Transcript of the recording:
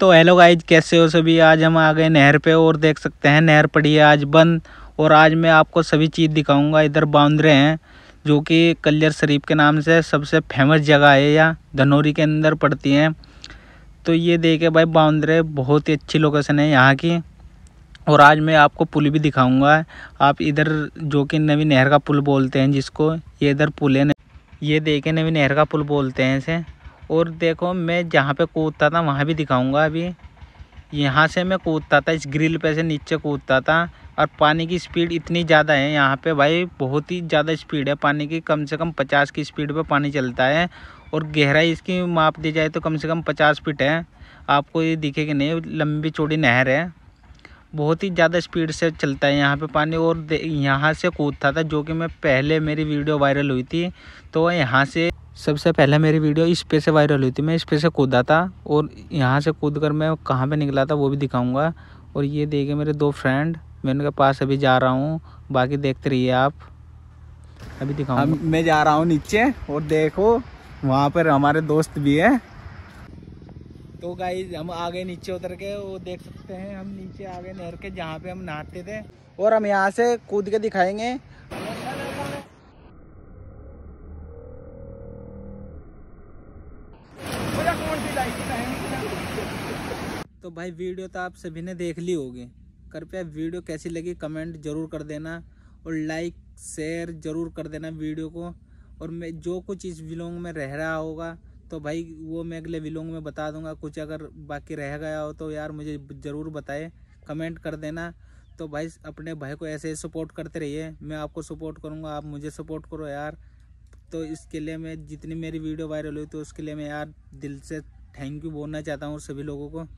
तो hello guys कैसे हो सभी आज हम आ गए नहर पे और देख सकते हैं नहर पड़ी है आज बंद और आज मैं आपको सभी चीज़ दिखाऊंगा इधर बाउंड्रे हैं जो कि कल्यर शरीफ के नाम से सबसे फेमस जगह है या धनौरी के अंदर पड़ती हैं तो ये देखे भाई बाउंड्रे बहुत ही अच्छी लोकेशन है यहाँ की और आज मैं आपको पुल भी दिखाऊंगा आप इधर जो कि नवी नहर का पुल बोलते हैं जिसको ये इधर पुल है ये देखें नवी नहर का पुल बोलते हैं इसे और देखो मैं जहाँ पे कूदता था वहाँ भी दिखाऊंगा अभी यहाँ से मैं कूदता था इस ग्रिल पे से नीचे कूदता था और पानी की स्पीड इतनी ज़्यादा है यहाँ पे भाई बहुत ही ज़्यादा स्पीड है पानी की कम से कम पचास की स्पीड पर पानी चलता है और गहराई इसकी माप दी जाए तो कम से कम पचास फिट है आपको ये दिखेगी नहीं लंबी चौड़ी नहर है बहुत ही ज़्यादा स्पीड से चलता है यहाँ पे पानी और यहाँ से कूदता था जो कि मैं पहले मेरी वीडियो वायरल हुई थी तो यहाँ से सबसे पहले मेरी वीडियो इस पे से वायरल हुई थी मैं इस पे से कूदा था और यहाँ से कूद कर मैं कहाँ पे निकला था वो भी दिखाऊंगा और ये देखे मेरे दो फ्रेंड मैं उनके पास अभी जा रहा हूँ बाकी देखते रहिए आप अभी दिखाऊँ मैं जा रहा हूँ नीचे और देखो वहाँ पर हमारे दोस्त भी है तो गाई हम आगे नीचे उतर के वो देख सकते हैं हम नीचे आगे नहर के जहाँ पे हम नहाते थे और हम यहाँ से कूद के दिखाएंगे तो भाई वीडियो तो आप सभी ने देख ली होगी कृपया वीडियो कैसी लगी कमेंट जरूर कर देना और लाइक शेयर जरूर कर देना वीडियो को और मैं जो कुछ इस विलोंग में रह रहा होगा तो भाई वो मैं अगले विलोंग में बता दूंगा कुछ अगर बाकी रह गया हो तो यार मुझे ज़रूर बताए कमेंट कर देना तो भाई अपने भाई को ऐसे ही सपोर्ट करते रहिए मैं आपको सपोर्ट करूँगा आप मुझे सपोर्ट करो यार तो इसके लिए मैं जितनी मेरी वीडियो वायरल हुई तो उसके लिए मैं यार दिल से थैंक यू बोलना चाहता हूँ सभी लोगों को